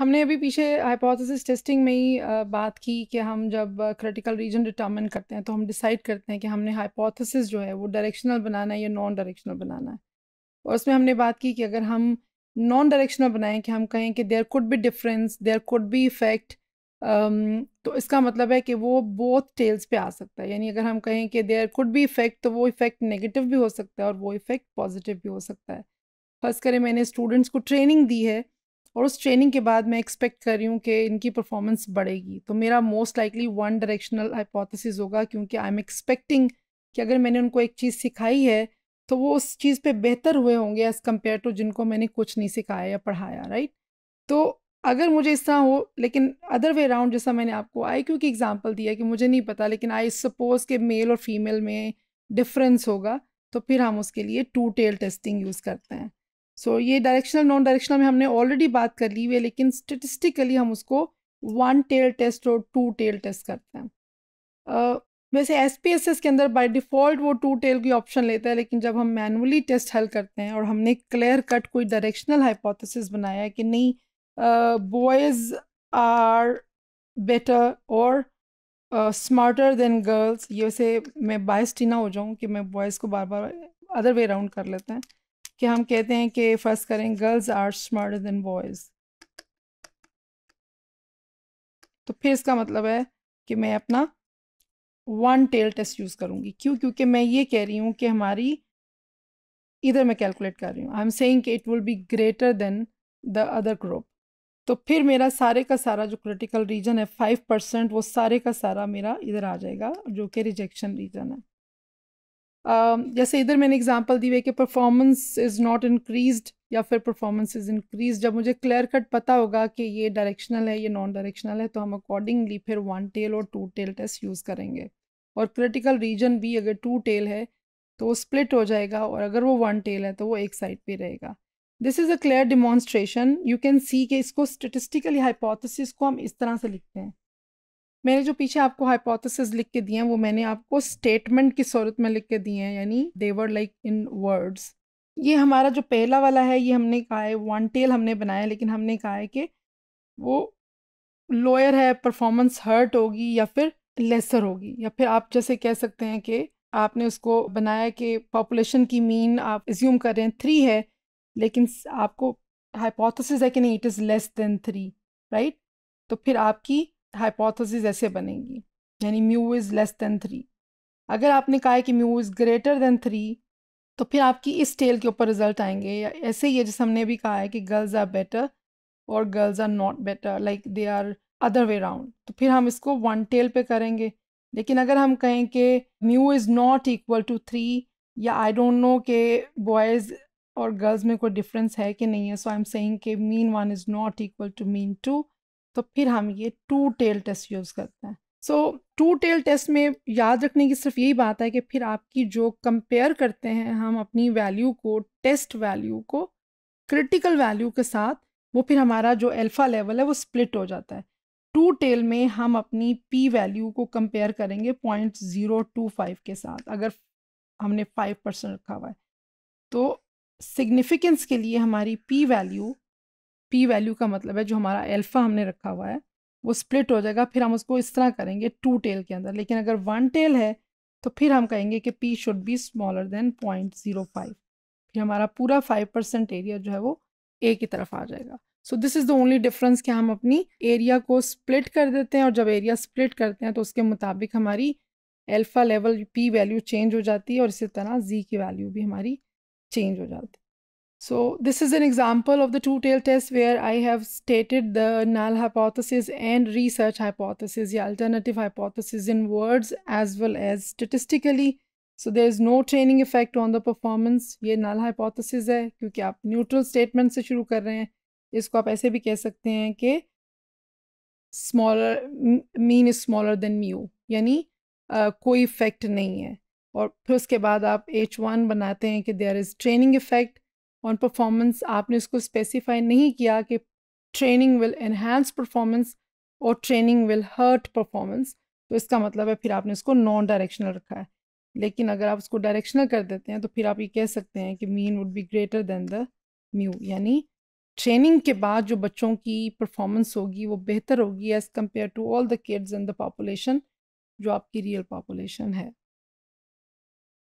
हमने अभी पीछे हाइपोथेसिस टेस्टिंग में ही बात की कि हम जब क्रिटिकल रीजन डिटरमिन करते हैं तो हम डिसाइड करते हैं कि हमने हाइपोथेसिस जो है वो डायरेक्शनल बनाना है या नॉन डायरेक्शनल बनाना है और उसमें हमने बात की कि अगर हम नॉन डायरेक्शनल बनाएं कि हम कहें कि there could be difference there could be effect तो इसका मतलब है कि वो बोथ टेल्स पे आ सकता है यानी अगर हम कहें कि देयर कुड बी इफेक्ट तो वो इफेक्ट नेगेटिव भी हो सकता है और वो इफेक्ट पॉजिटिव भी हो सकता है फर्स्ट करें मैंने स्टूडेंट्स को ट्रेनिंग दी है और उस ट्रेनिंग के बाद मैं एक्सपेक्ट कर रही हूँ कि इनकी परफॉर्मेंस बढ़ेगी तो मेरा most likely one directional hypothesis होगा क्योंकि आई एम एक्सपेक्टिंग कि अगर मैंने उनको एक चीज़ सिखाई है तो वो उस चीज़ पे बेहतर हुए होंगे एज़ कम्पेयर टू जिनको मैंने कुछ नहीं सिखाया या पढ़ाया राइट तो अगर मुझे इस तरह हो लेकिन अदर वे अराउंड जैसा मैंने आपको आई क्यू की एग्जाम्पल दिया कि मुझे नहीं पता लेकिन आई सपोज के मेल और फीमेल में डिफरेंस होगा तो फिर हम उसके लिए टू टेल टेस्टिंग यूज़ करते हैं सो so, ये डायरेक्शनल नॉन डायरेक्शनल में हमने ऑलरेडी बात कर ली हुई है लेकिन स्टेटिस्टिकली हम उसको वन टेल टेस्ट और टू टेल टेस्ट करते हैं uh, वैसे एस पी एस एस के अंदर बाय डिफ़ॉल्ट वो टू टेल की ऑप्शन लेता है लेकिन जब हम मैनुअली टेस्ट हल करते हैं और हमने क्लियर कट कोई डायरेक्शनल हाइपोथेसिस बनाया है कि नहीं बॉयज़ आर बेटर और स्मार्टर देन गर्ल्स ये वैसे मैं बायस्टी ना हो जाऊँ कि मैं बॉयज़ को बार बार अदर वे राउंड कर लेते हैं कि हम कहते हैं कि फर्स्ट करें girls are smarter than boys तो फिर इसका मतलब है कि मैं अपना वन टेल टेस्ट यूज़ करूँगी क्यों क्योंकि मैं ये कह रही हूँ कि हमारी इधर मैं कैलकुलेट कर रही हूँ आई एम सेइंग कि it will be greater than the other group तो फिर मेरा सारे का सारा जो क्रिटिकल रीजन है फाइव परसेंट वो सारे का सारा मेरा इधर आ जाएगा जो कि रिजेक्शन रीजन है Um, जैसे इधर मैंने एग्जांपल दी हुई कि परफॉर्मेंस इज़ नॉट इंक्रीज या फिर परफॉर्मेंस इज़ इंक्रीज जब मुझे क्लियर कट पता होगा कि ये डायरेक्शनल है ये नॉन डायरेक्शनल है तो हम अकॉर्डिंगली फिर वन टेल और टू टेल टेस्ट यूज़ करेंगे और क्रिटिकल रीजन भी अगर टू टेल है तो स्प्लिट हो जाएगा और अगर वो वन टेल है तो वो एक साइड पे रहेगा this is a clear demonstration you can see कि इसको स्टेटिस्टिकली हाइपोथिस को हम इस तरह से लिखते हैं मैंने जो पीछे आपको हाइपोथेसिस लिख के दिए हैं वो मैंने आपको स्टेटमेंट की सूरत में लिख के दिए हैं यानी देवर लाइक इन वर्ड्स ये हमारा जो पहला वाला है ये हमने कहा है वन टेल हमने बनाया लेकिन हमने कहा है कि वो लोअर है परफॉर्मेंस हर्ट होगी या फिर लेसर होगी या फिर आप जैसे कह सकते हैं कि आपने उसको बनाया कि पॉपुलेशन की मीन आप एज्यूम कर रहे हैं थ्री है लेकिन आपको हाइपोथेसिस है कि नहीं it is less than three right तो फिर आपकी हाइपोथेसिस ऐसे बनेगी यानी mu is less than three अगर आपने कहा है कि mu is greater than three तो फिर आपकी इस टेल के ऊपर रिजल्ट आएंगे या ऐसे ही है जैसे हमने भी कहा है कि गर्ल्स आर बेटर और girls are not better like they are other way round तो फिर हम इसको वन टेल पे करेंगे लेकिन अगर हम कहें कि mu is not equal to three या आई डोंट नो के बॉयज़ और गर्ल्स में कोई डिफरेंस है कि नहीं है सो आई एम सेइंग के mean one is not equal to mean two तो फिर हम ये टू टेल टेस्ट यूज़ करते हैं सो टू टेल टेस्ट में याद रखने की सिर्फ यही बात है कि फिर आपकी जो कंपेयर करते हैं हम अपनी वैल्यू को टेस्ट वैल्यू को क्रिटिकल वैल्यू के साथ वो फिर हमारा जो अल्फ़ा लेवल है वो स्प्लिट हो जाता है टू टेल में हम अपनी पी वैल्यू को कंपेयर करेंगे पॉइंट ज़ीरो टू फाइव के साथ अगर हमने फाइव परसेंट रखा हुआ है तो सिग्निफिकेंस के लिए हमारी पी वैल्यू पी वैल्यू का मतलब है जो हमारा एल्फ़ा हमने रखा हुआ है वो स्प्लिट हो जाएगा फिर हम उसको इस तरह करेंगे टू टेल के अंदर लेकिन अगर वन टेल है तो फिर हम कहेंगे कि P should be smaller than point zero five फिर हमारा पूरा फाइव परसेंट एरिया जो है वो ए की तरफ आ जाएगा so this is the only difference कि हम अपनी एरिया को स्प्लिट कर देते हैं और जब एरिया स्प्लिट करते हैं तो उसके मुताबिक हमारी alpha level P value change हो जाती है और इसी तरह जी की वैल्यू भी हमारी चेंज हो जाती है So this is an example of the two-tail test where I have stated the null hypothesis and research hypothesis, the alternative hypothesis in words as well as statistically. So there is no training effect on the performance. ये null hypothesis है क्योंकि आप neutral statement से शुरू कर रहे हैं इसको आप ऐसे भी कह सकते हैं कि smaller mean is smaller than mu यानी uh, कोई effect नहीं है और फिर उसके बाद आप H1 बनाते हैं कि there is training effect on performance आपने उसको स्पेसिफाई नहीं किया कि ट्रेनिंग विल एनहेंस परफॉर्मेंस और ट्रेनिंग विल हर्ट परफॉर्मेंस तो इसका मतलब है फिर आपने उसको नॉन डायरेक्शनल रखा है लेकिन अगर आप उसको डायरेक्शनल कर देते हैं तो फिर आप ये कह सकते हैं कि mean would be greater than the mu यानी ट्रेनिंग के बाद जो बच्चों की परफॉर्मेंस होगी वो बेहतर होगी as compare to all the kids in the population जो आपकी रियल पॉपुलेशन है